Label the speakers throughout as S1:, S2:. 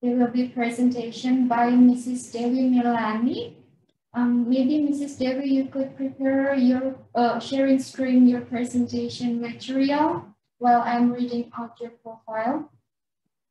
S1: There will be presentation by Mrs. Devi Milani. Um, maybe Mrs. Devi, you could prepare your uh, sharing screen, your presentation material while I'm reading out your profile.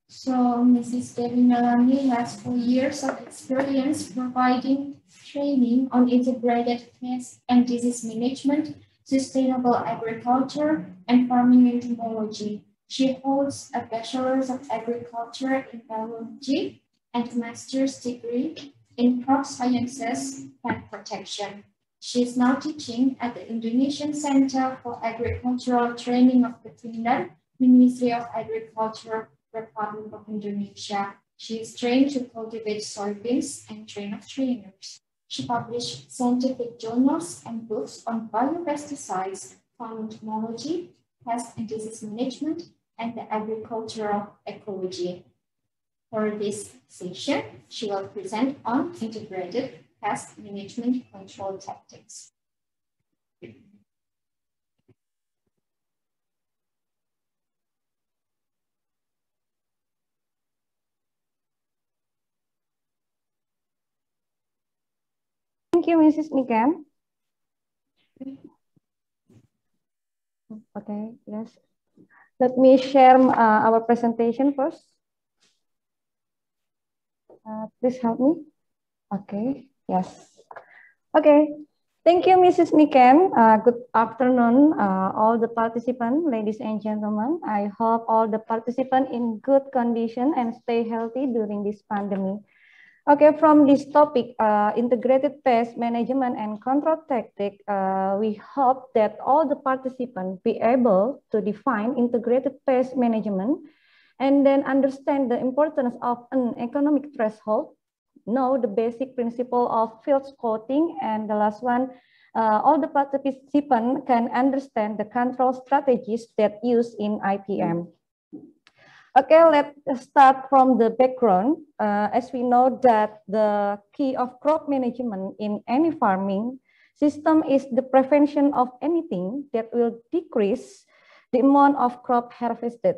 S1: So Mrs. Devi Milani has four years of experience providing training on integrated pest and disease management, sustainable agriculture, and farming entomology. She holds a Bachelor's of Agriculture in Biology and Master's degree in Crop Sciences and Protection. She is now teaching at the Indonesian Center for Agricultural Training of the Finland Ministry of Agriculture, Republic of Indonesia. She is trained to cultivate soybeans and train of trainers. She published scientific journals and books on biopesticides, farm entomology, pest and disease management, and the agricultural ecology. For this session, she will present on integrated pest management control tactics. Thank you, Mrs.
S2: Nikan. Mm-hmm. Okay, yes. Let me share uh, our presentation first. Uh, please help me. Okay, yes. Okay, thank you, Mrs. Niken. Uh, good afternoon, uh, all the participants, ladies and gentlemen. I hope all the participants in good condition and stay healthy during this pandemic. Okay, from this topic, uh, integrated pest management and control tactic, uh, we hope that all the participants be able to define integrated pest management and then understand the importance of an economic threshold, know the basic principle of field scouting, and the last one, uh, all the participants can understand the control strategies that used in IPM. Okay, let's start from the background. Uh, as we know that the key of crop management in any farming system is the prevention of anything that will decrease the amount of crop harvested.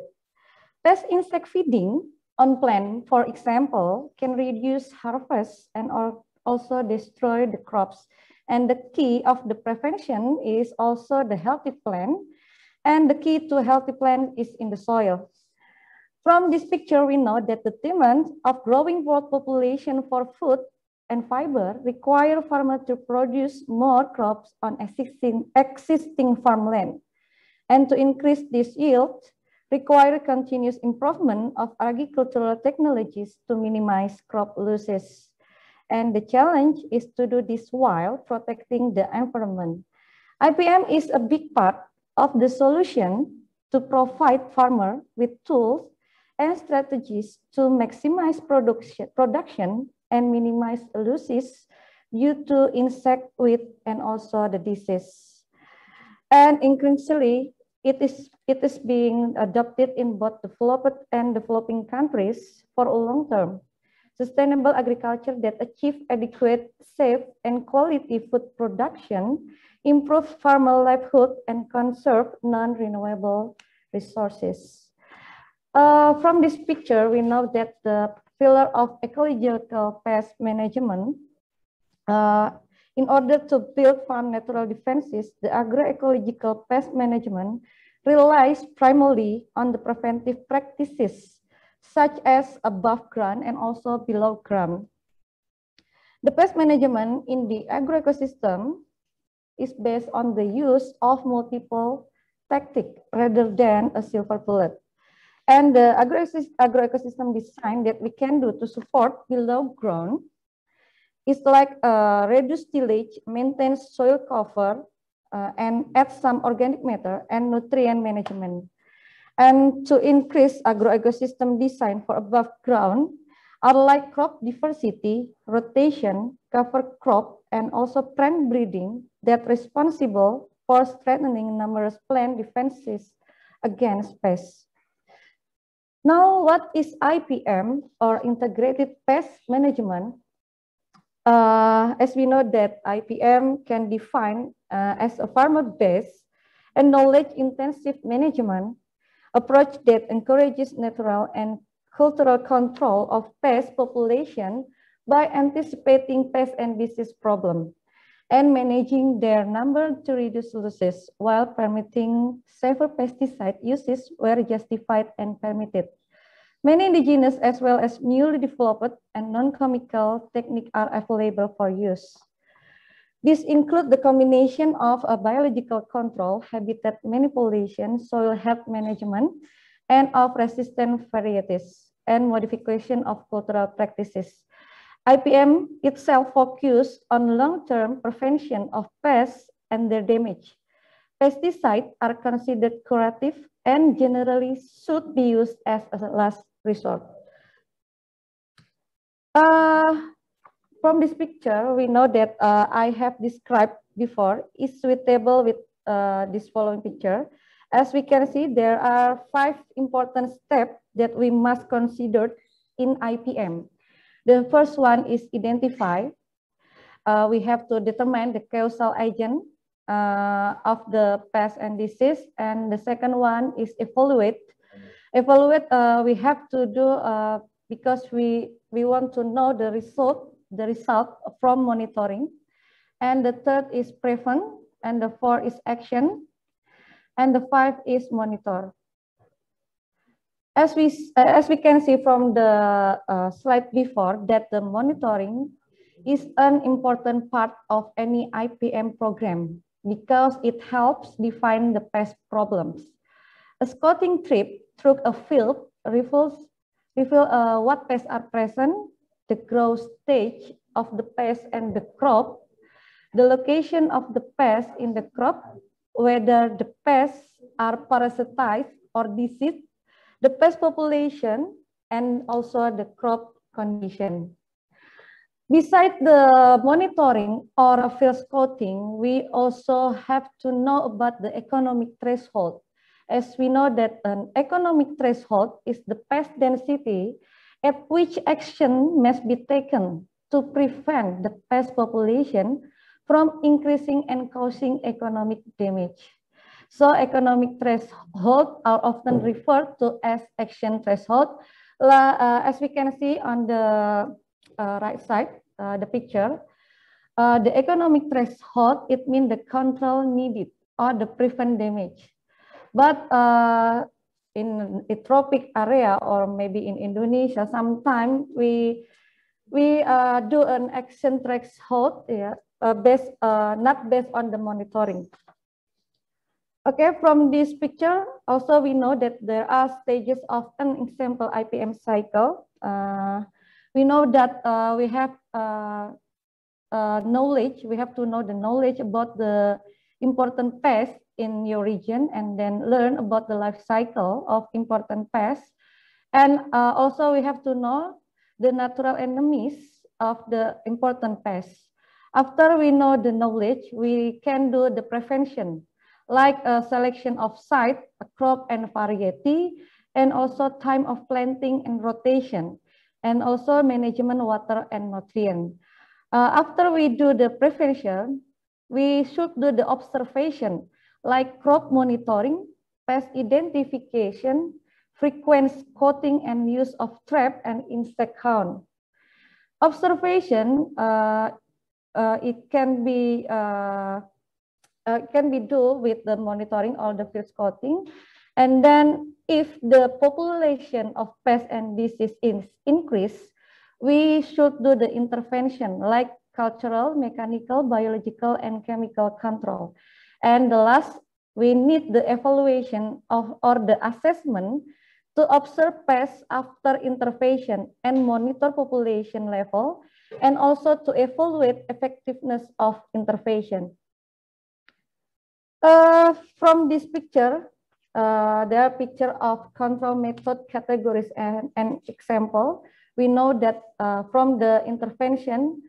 S2: Pest insect feeding on plant, for example, can reduce harvest and also destroy the crops. And the key of the prevention is also the healthy plant. And the key to healthy plant is in the soil. From this picture, we know that the demands of growing world population for food and fiber require farmers to produce more crops on existing, existing farmland. And to increase this yield, require continuous improvement of agricultural technologies to minimize crop losses. And the challenge is to do this while protecting the environment. IPM is a big part of the solution to provide farmers with tools and strategies to maximize production, production and minimize losses due to insect with and also the disease. And increasingly, it is, it is being adopted in both developed and developing countries for a long term. Sustainable agriculture that achieve adequate, safe, and quality food production, improve farmer livelihood, and conserve non-renewable resources. Uh, from this picture, we know that the pillar of ecological pest management, uh, in order to build farm natural defenses, the agroecological pest management relies primarily on the preventive practices such as above ground and also below ground. The pest management in the agroecosystem is based on the use of multiple tactic rather than a silver bullet and the agroecosystem, design that we can do to support below ground is like uh, reduce tillage, maintain soil cover, uh, and add some organic matter and nutrient management. And to increase agroecosystem design for above ground are like crop diversity, rotation, cover crop, and also plant breeding that responsible for strengthening numerous plant defenses against pests. Now, what is IPM or Integrated Pest Management? Uh, as we know that IPM can define uh, as a farmer-based and knowledge-intensive management approach that encourages natural and cultural control of pest population by anticipating pest and disease problem and managing their number to reduce losses while permitting safer pesticide uses where justified and permitted. Many indigenous as well as newly developed and non-chemical techniques are available for use. These include the combination of a biological control, habitat manipulation, soil health management, and of resistant varieties, and modification of cultural practices. IPM itself focuses on long-term prevention of pests and their damage. Pesticides are considered curative and generally should be used as a last resort. Uh, from this picture, we know that uh, I have described before is suitable with uh, this following picture. As we can see, there are five important steps that we must consider in IPM. The first one is identify. Uh, we have to determine the causal agent uh, of the pest and disease. And the second one is evaluate. Evaluate, uh, we have to do uh, because we, we want to know the result, the result from monitoring. And the third is prevent, and the four is action, and the five is monitor as we uh, as we can see from the uh, slide before that the monitoring is an important part of any IPM program because it helps define the pest problems. A scouting trip through a field reveals reveals uh, what pests are present, the growth stage of the pest and the crop, the location of the pest in the crop, whether the pests are parasitized or diseased the pest population, and also the crop condition. Besides the monitoring or field scouting, we also have to know about the economic threshold. As we know that an economic threshold is the pest density at which action must be taken to prevent the pest population from increasing and causing economic damage. So economic threshold are often hmm. referred to as action threshold. Uh, as we can see on the uh, right side, uh, the picture, uh, the economic threshold, it means the control needed or the prevent damage. But uh, in a tropic area or maybe in Indonesia, sometimes we we uh, do an action threshold yeah, uh, based uh, not based on the monitoring Okay, from this picture, also we know that there are stages of an example IPM cycle. Uh, we know that uh, we have uh, uh, knowledge, we have to know the knowledge about the important pests in your region and then learn about the life cycle of important pests. And uh, also we have to know the natural enemies of the important pests. After we know the knowledge, we can do the prevention like a selection of site, a crop and variety, and also time of planting and rotation, and also management water and nutrient. Uh, after we do the prevention, we should do the observation like crop monitoring, pest identification, frequent coating and use of trap and insect count. Observation, uh, uh, it can be uh, uh, can be do with the monitoring or the field scouting. And then if the population of pests and disease is increased, we should do the intervention like cultural, mechanical, biological, and chemical control. And the last, we need the evaluation of or the assessment to observe pests after intervention and monitor population level, and also to evaluate effectiveness of intervention. Uh, from this picture, uh, there are picture of control method categories and an example. We know that uh, from the intervention,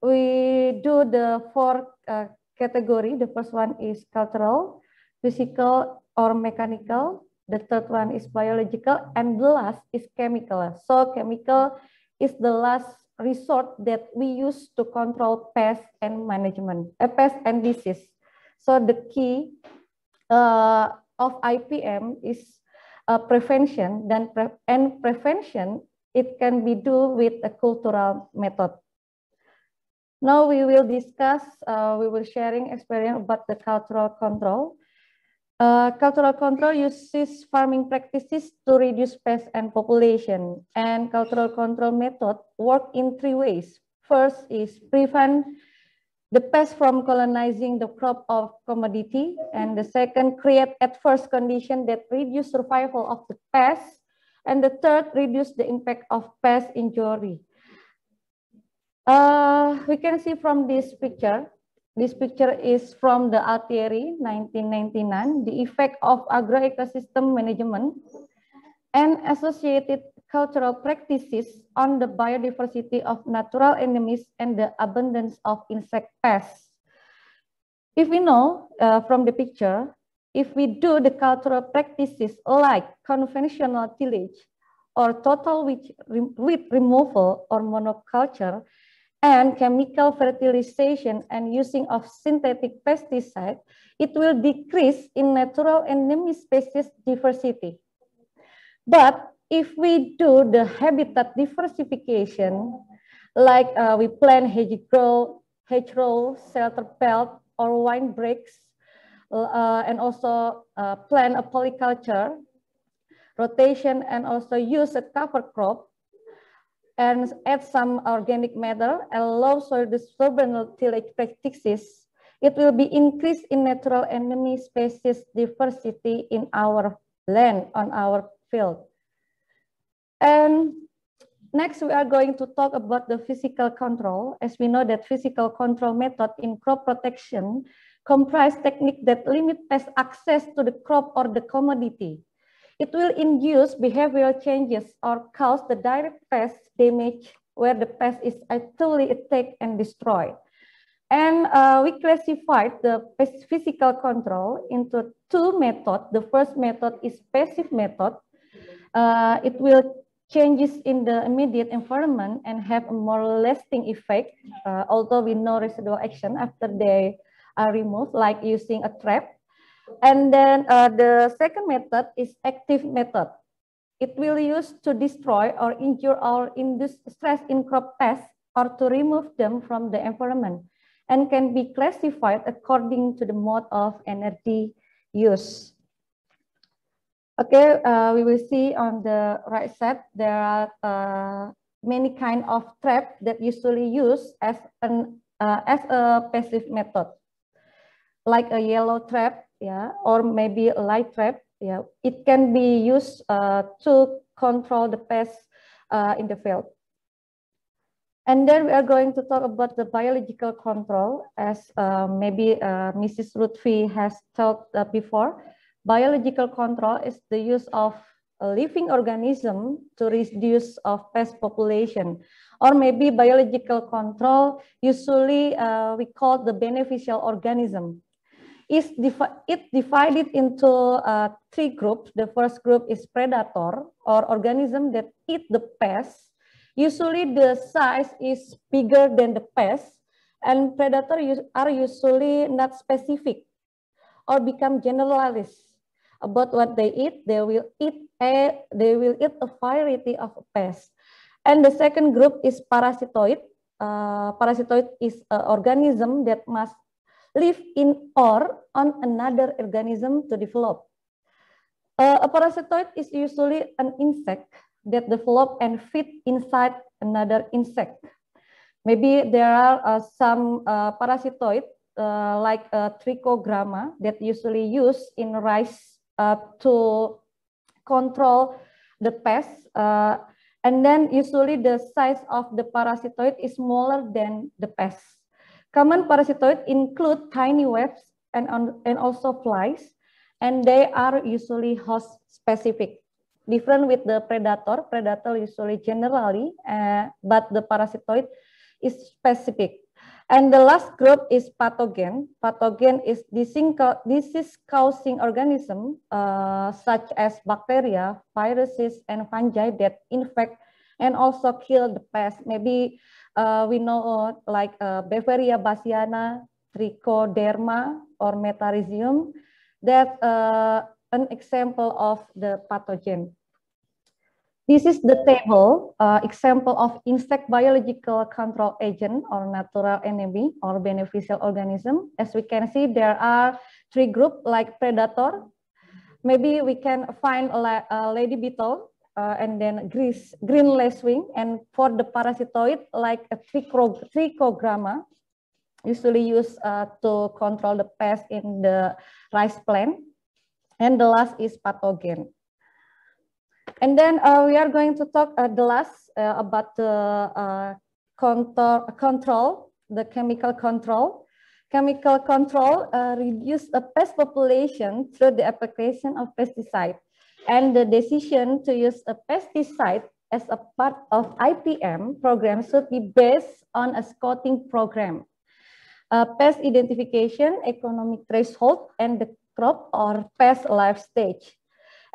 S2: we do the four uh, category. The first one is cultural, physical or mechanical. The third one is biological, and the last is chemical. So chemical is the last resort that we use to control pest and management, uh, pest and disease. So the key uh, of IPM is uh, prevention then pre and prevention it can be do with a cultural method. Now we will discuss, uh, we will sharing experience about the cultural control. Uh, cultural control uses farming practices to reduce pests and population. And cultural control method work in three ways. First is prevent the pest from colonizing the crop of commodity, and the second, create adverse condition that reduce survival of the pest, and the third, reduce the impact of pest injury. Uh, we can see from this picture, this picture is from the Altieri 1999, the effect of agroecosystem management and associated cultural practices on the biodiversity of natural enemies and the abundance of insect pests. If we know uh, from the picture, if we do the cultural practices like conventional tillage or total weed removal or monoculture and chemical fertilization and using of synthetic pesticide, it will decrease in natural enemy species diversity. But if we do the habitat diversification, like uh, we plant hedgerow, hedgerow, shelter belt, or wine breaks, uh, uh, and also uh, plant a polyculture, rotation, and also use a cover crop, and add some organic matter, and low soil disturbance tillage practices, it will be increased in natural enemy species diversity in our land, on our field. And um, next, we are going to talk about the physical control. As we know that physical control method in crop protection comprise technique that limit pest access to the crop or the commodity. It will induce behavioral changes or cause the direct pest damage where the pest is actually attacked and destroyed. And uh, we classified the physical control into two methods. The first method is passive method. Uh, it will changes in the immediate environment and have a more lasting effect, uh, although we know residual action after they are removed, like using a trap. And then uh, the second method is active method. It will use to destroy or injure or induce stress in crop pests or to remove them from the environment and can be classified according to the mode of energy use. Okay, uh, we will see on the right side, there are uh, many kind of trap that usually used as, an, uh, as a passive method, like a yellow trap, yeah, or maybe a light trap. Yeah, it can be used uh, to control the pests uh, in the field. And then we are going to talk about the biological control, as uh, maybe Mrs. Lutfi has talked before. Biological control is the use of a living organism to reduce of pest population. Or maybe biological control, usually uh, we call the beneficial organism. It's it divided into uh, three groups. The first group is predator or organism that eat the pest. Usually the size is bigger than the pest and predator are usually not specific or become generalists about what they eat, they will eat a, they will eat a variety of pests. And the second group is parasitoid. Uh, parasitoid is an organism that must live in or on another organism to develop. Uh, a parasitoid is usually an insect that develop and fit inside another insect. Maybe there are uh, some uh, parasitoid uh, like trichogramma that usually used in rice uh, to control the pests. Uh, and then usually the size of the parasitoid is smaller than the pests. Common parasitoid include tiny webs and, on, and also flies, and they are usually host specific. Different with the predator, predator usually generally, uh, but the parasitoid is specific. And the last group is pathogen. Pathogen is disease-causing organism uh, such as bacteria, viruses, and fungi that infect and also kill the pest. Maybe uh, we know uh, like Bavaria basiana, trichoderma, or metarizium. That uh, an example of the pathogen. This is the table uh, example of insect biological control agent or natural enemy or beneficial organism. As we can see, there are three groups like predator. Maybe we can find a, lady beetle uh, and then grease, green lacewing. And for the parasitoid, like a trichogramma, usually used uh, to control the pest in the rice plant. And the last is pathogen. And then uh, we are going to talk the uh, last uh, about the control, control, the chemical control. Chemical control reduce the pest population through the application of pesticide. And the decision to use a pesticide as a part of IPM program should be based on a scouting program. Uh, pest identification, economic threshold, and the crop or pest life stage.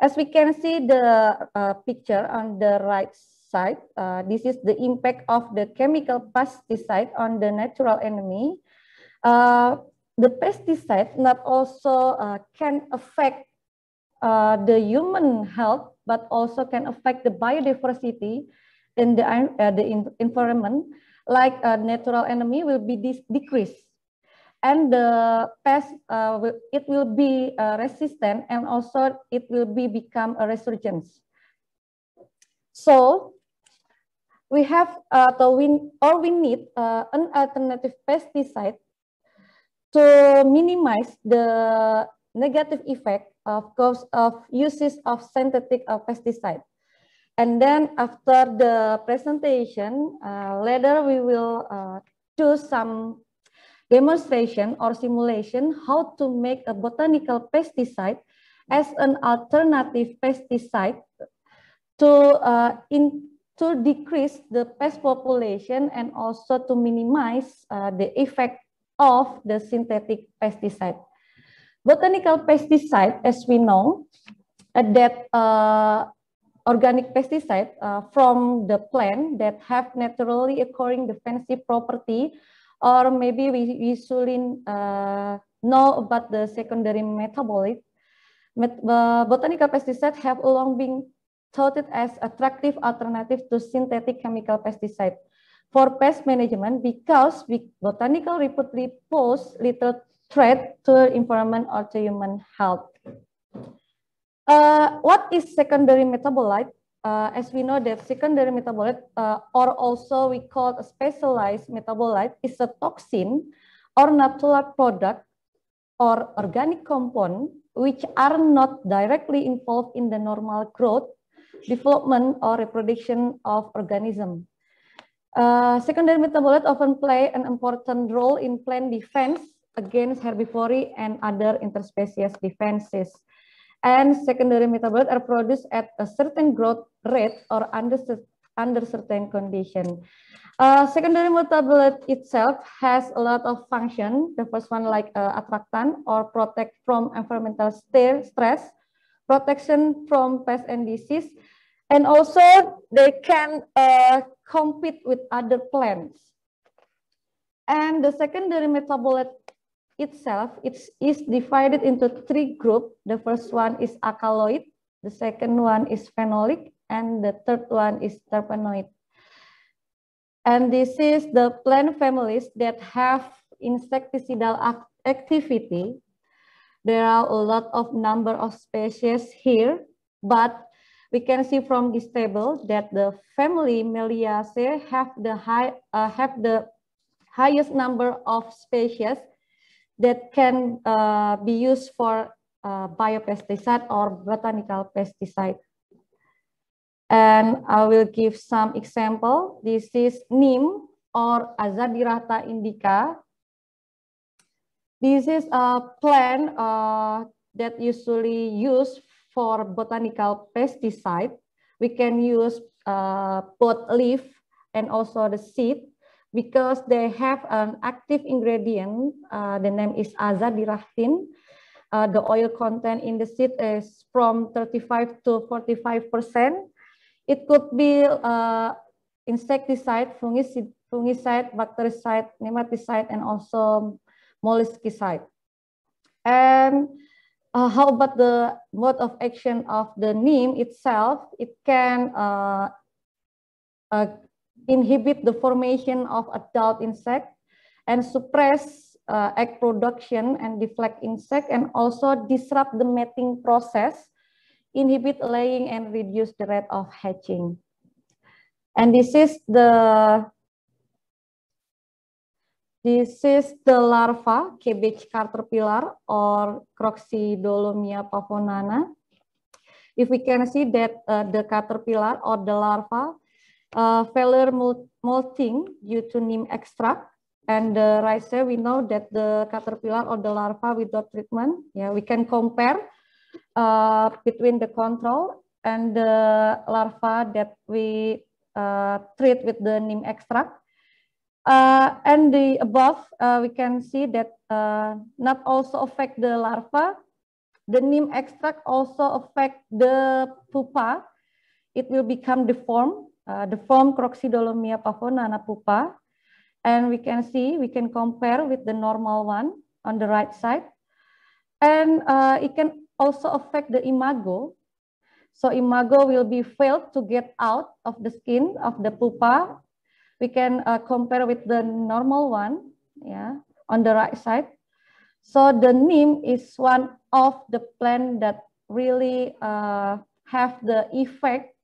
S2: As we can see the uh, picture on the right side, uh, this is the impact of the chemical pesticide on the natural enemy. Uh, the pesticide not also uh, can affect uh, the human health, but also can affect the biodiversity in the, uh, the environment, like a natural enemy will be decreased and the pest uh, it will be uh, resistant and also it will be become a resurgence. So we have uh, the win or we need uh, an alternative pesticide to minimize the negative effect of cause of uses of synthetic uh, pesticide. And then after the presentation, uh, later we will choose uh, some demonstration or simulation how to make a botanical pesticide as an alternative pesticide to, uh, in, to decrease the pest population and also to minimize uh, the effect of the synthetic pesticide. Botanical pesticide, as we know, uh, that uh, organic pesticide uh, from the plant that have naturally occurring defensive property or maybe we, we shouldn't uh, know about the secondary metabolite. Met uh, botanical pesticides have long been touted as attractive alternative to synthetic chemical pesticide for pest management because botanical reportedly pose little threat to environment or to human health. Uh, what is secondary metabolite? Uh, as we know that secondary metabolite, uh, or also we call a specialized metabolite, is a toxin or natural product or organic compound which are not directly involved in the normal growth, development, or reproduction of organism. Uh, secondary metabolites often play an important role in plant defense against herbivory and other interspecies defenses and secondary metabolites are produced at a certain growth rate or under, under certain condition. Uh, secondary metabolite itself has a lot of function. The first one like uh, attractant or protect from environmental stress, protection from pests and disease, and also they can uh, compete with other plants. And the secondary metabolite itself it is divided into three groups. The first one is alkaloid, the second one is phenolic, and the third one is terpenoid. And this is the plant families that have insecticidal activity. There are a lot of number of species here, but we can see from this table that the family Meliaceae have the high uh, have the highest number of species that can uh, be used for uh, biopesticide or botanical pesticide. And I will give some example. This is neem or Azadirachta indica. This is a plant uh, that usually used for botanical pesticide. We can use uh, both leaf and also the seed because they have an active ingredient. Uh, the name is azadirachtin. Uh, the oil content in the seed is from 35 to 45%. It could be uh, insecticide, fungicide, fungicide, bactericide, nematicide, and also molluscicide. And uh, how about the mode of action of the neem itself? It can uh, uh, inhibit the formation of adult insect, and suppress uh, egg production and deflect insect, and also disrupt the mating process, inhibit laying, and reduce the rate of hatching. And this is the This is the larva, cabbage caterpillar or Croxidolomia pavonana. If we can see that uh, the caterpillar or the larva uh, failure molting due to neem extract. And the side, we know that the caterpillar or the larva without treatment, yeah, we can compare uh, between the control and the larva that we uh, treat with the neem extract. Uh, and the above, uh, we can see that uh, not also affect the larva. The neem extract also affect the pupa. It will become deformed Uh, the form Croxidolomia pavona napupa. And we can see, we can compare with the normal one on the right side. And uh, it can also affect the imago. So imago will be failed to get out of the skin of the pupa. We can uh, compare with the normal one yeah, on the right side. So the neem is one of the plant that really uh, have the effect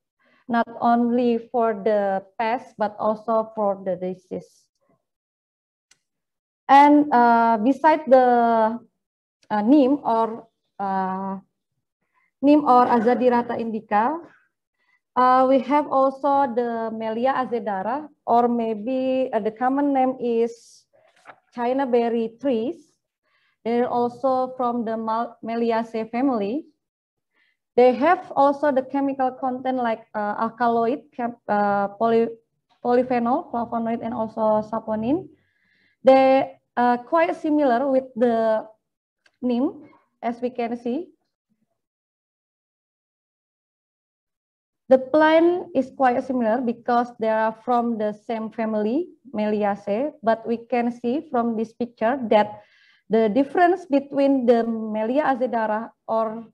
S2: not only for the pest, but also for the disease. And uh, besides the uh, neem or uh, neem or Azadirata indica, uh, we have also the Melia azedara, or maybe uh, the common name is China berry trees. They're also from the Meliaceae family. They have also the chemical content like uh, alkaloid, uh, poly polyphenol, flavonoid, and also saponin. They are uh, quite similar with the NIM, as we can see. The plant is quite similar because they are from the same family, Meliaceae, but we can see from this picture that the difference between the Melia azedara or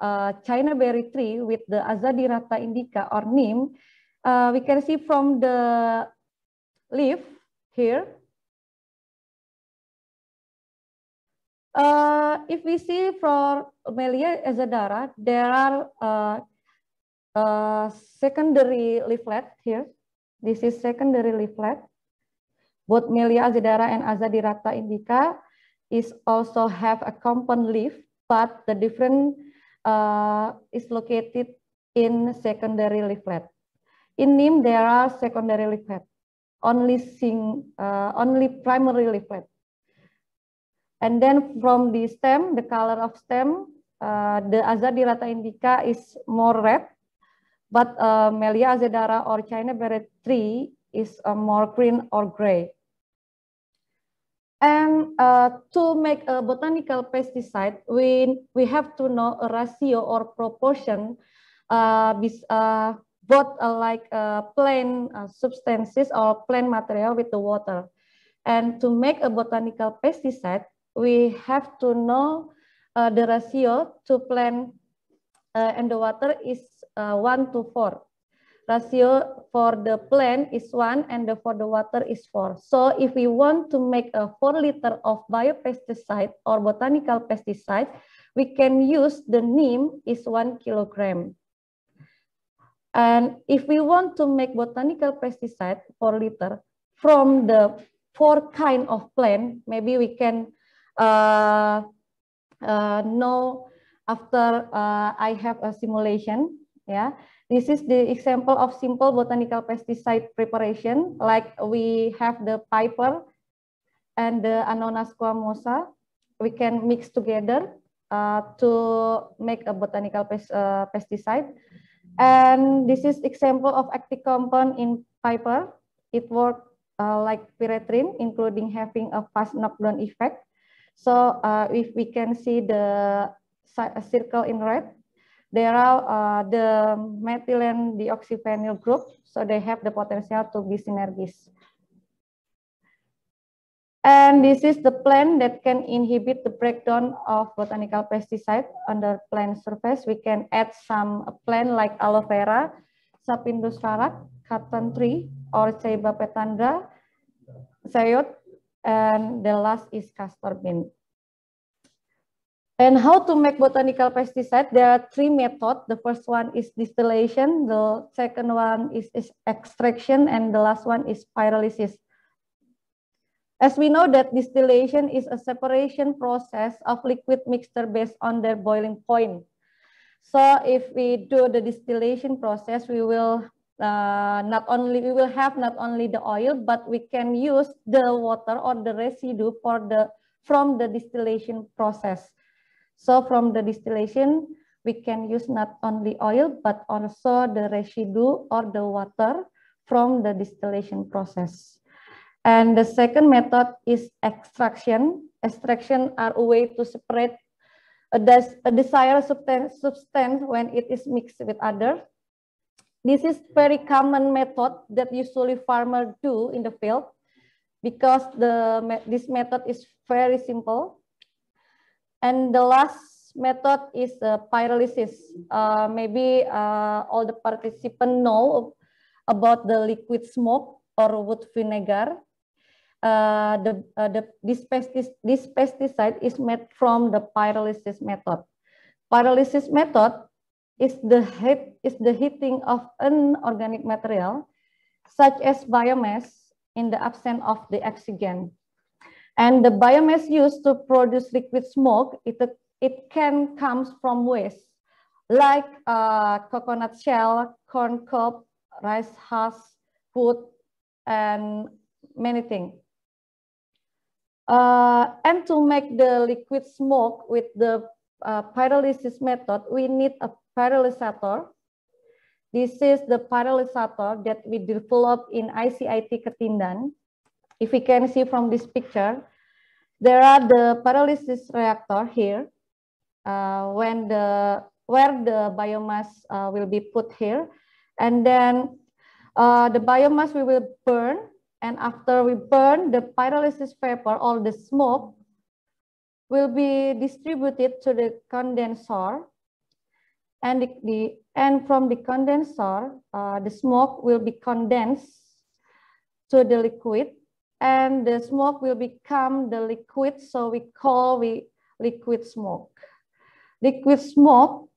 S2: uh, China berry tree with the Azadirata indica or neem, uh, we can see from the leaf here. Uh, if we see for Melia azadara, there are uh, uh, secondary leaflet here. This is secondary leaflet. Both Melia azadara and Azadirata indica is also have a compound leaf, but the different uh, is located in secondary leaflet. In NIM, there are secondary leaflet, only, sing, uh, only primary leaflet. And then from the stem, the color of stem, uh, the Azadirata indica is more red, but uh, Melia azedara or China beret tree is uh, more green or gray. And uh, to make a botanical pesticide, we, we have to know a ratio or proportion uh, uh, both uh, like uh, plant uh, substances or plant material with the water. And to make a botanical pesticide, we have to know the ratio to plant and the water is 1 to 4 ratio for the plant is 1 and the, for the water is 4. So if we want to make a 4 liter of biopesticide or botanical pesticide, we can use the neem is 1 kilogram. And if we want to make botanical pesticide 4 liter from the four kind of plant, maybe we can uh, uh, know after uh, I have a simulation. Yeah, this is the example of simple botanical pesticide preparation, like we have the piper and the Annona squamosa. We can mix together uh, to make a botanical pes uh, pesticide. And this is example of active compound in piper. It works uh, like pyrethrin, including having a fast knockdown effect. So uh, if we can see the circle in red, there are uh, the methylene deoxyphenyl group, so they have the potential to be synergies. And this is the plant that can inhibit the breakdown of botanical pesticide on the plant surface. We can add some plant like aloe vera, sapindus rarat, cotton tree, or ceiba petandra, sayot, and the last is castor bean. And how to make botanical pesticide? There are three methods. The first one is distillation, the second one is, is extraction, and the last one is pyrolysis. As we know that distillation is a separation process of liquid mixture based on their boiling point. So if we do the distillation process, we will uh, not only we will have not only the oil, but we can use the water or the residue for the from the distillation process. So from the distillation, we can use not only oil, but also the residue or the water from the distillation process. And the second method is extraction. Extraction are a way to separate a, des a desired substance, substance when it is mixed with other. This is very common method that usually farmers do in the field because the, this method is very simple and the last method is uh, pyrolysis. Uh, maybe uh, all the participants know about the liquid smoke or wood vinegar. Uh, the, uh, the, this, pesticide, this pesticide is made from the pyrolysis method. Pyrolysis method is the, heat, is the heating of an organic material such as biomass in the absence of the oxygen. And the biomass used to produce liquid smoke, it, it can come from waste, like uh, coconut shell, corn cob, rice husk, food, and many things. Uh, and to make the liquid smoke with the uh, pyrolysis method, we need a pyrolysator. This is the pyrolysator that we developed in ICIT Ketindan. If we can see from this picture, there are the pyrolysis reactor here, uh, when the where the biomass uh, will be put here, and then uh, the biomass we will burn, and after we burn the pyrolysis vapor all the smoke will be distributed to the condenser, and the, the and from the condenser uh, the smoke will be condensed to the liquid and the smoke will become the liquid. So we call we liquid smoke. Liquid smoke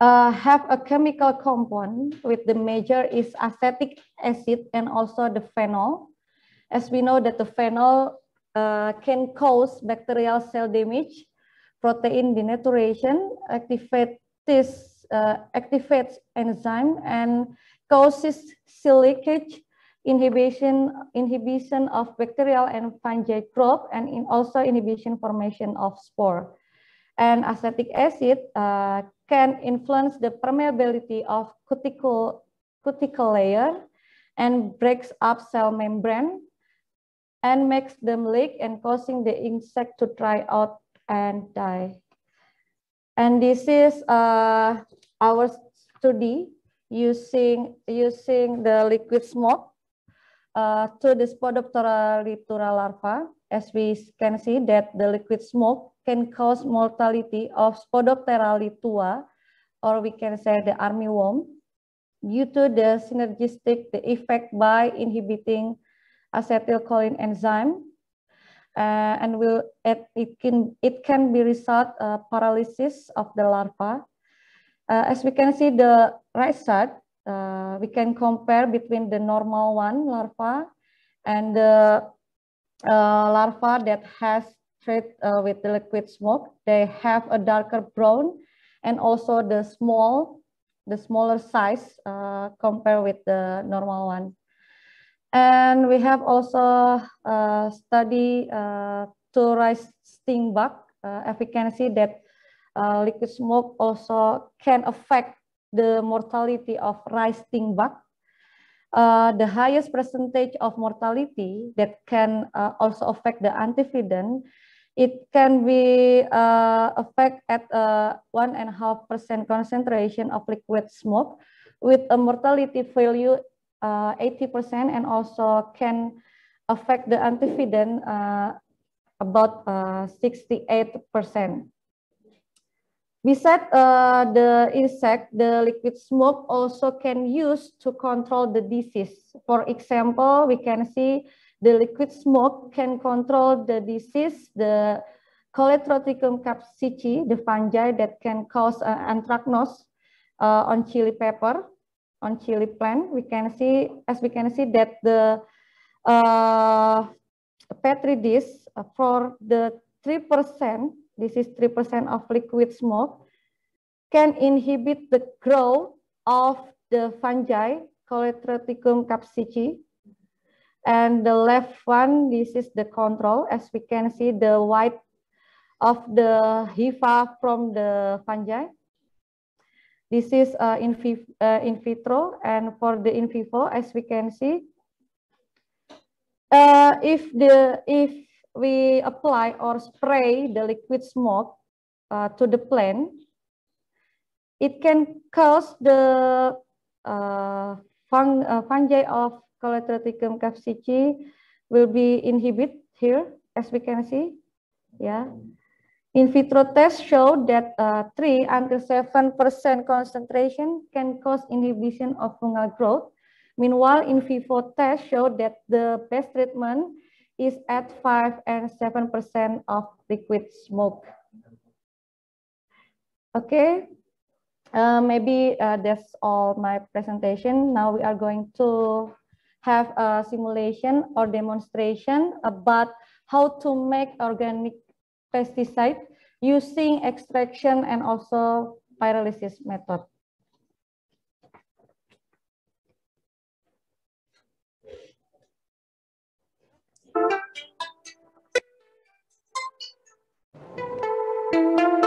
S2: uh, have a chemical compound with the major is acetic acid and also the phenol. As we know that the phenol uh, can cause bacterial cell damage, protein denaturation, activate this, uh, activates enzyme and causes silicage inhibition, inhibition of bacterial and fungi growth, and in also inhibition formation of spore. And acetic acid uh, can influence the permeability of cuticle, cuticle layer and breaks up cell membrane and makes them leak and causing the insect to dry out and die. And this is uh, our study using, using the liquid smoke uh, to the Spodoptera litura larva, as we can see that the liquid smoke can cause mortality of Spodoptera litua, or we can say the armyworm, due to the synergistic the effect by inhibiting acetylcholine enzyme, uh, and will it, it can it can be result uh, paralysis of the larva. Uh, as we can see, the right side uh, we can compare between the normal one larva and the uh, larva that has treated uh, with the liquid smoke. They have a darker brown and also the small, the smaller size uh, compared with the normal one. And we have also uh, study uh, tourist sting bug uh, efficacy that liquid smoke also can affect the mortality of rice bug, uh, the highest percentage of mortality that can uh, also affect the antifidin, it can be uh, affect at uh, one and a half percent concentration of liquid smoke with a mortality value 80% uh, and also can affect the antifidin uh, about 68%. Besides uh, the insect, the liquid smoke also can use to control the disease. For example, we can see the liquid smoke can control the disease, the Coletrotrichum capsici, the fungi that can cause uh, anthracnose uh, on chili pepper, on chili plant. We can see, as we can see that the uh, petri dish uh, for the 3% this is 3% of liquid smoke, can inhibit the growth of the fungi, Coletroticum capsici. And the left one, this is the control. As we can see, the white of the HIFA from the fungi. This is uh, in, uh, in vitro and for the in vivo, as we can see, uh, if the if we apply or spray the liquid smoke uh, to the plant, it can cause the uh, fung uh, fungi of Colotroticum capsici will be inhibited here, as we can see. Yeah. In vitro tests showed that uh, 3 until 7% concentration can cause inhibition of fungal growth. Meanwhile, in vivo tests showed that the best treatment is at 5 and 7% of liquid smoke. Okay, uh, maybe uh, that's all my presentation. Now we are going to have a simulation or demonstration about how to make organic pesticide using extraction and also pyrolysis method. Thank you.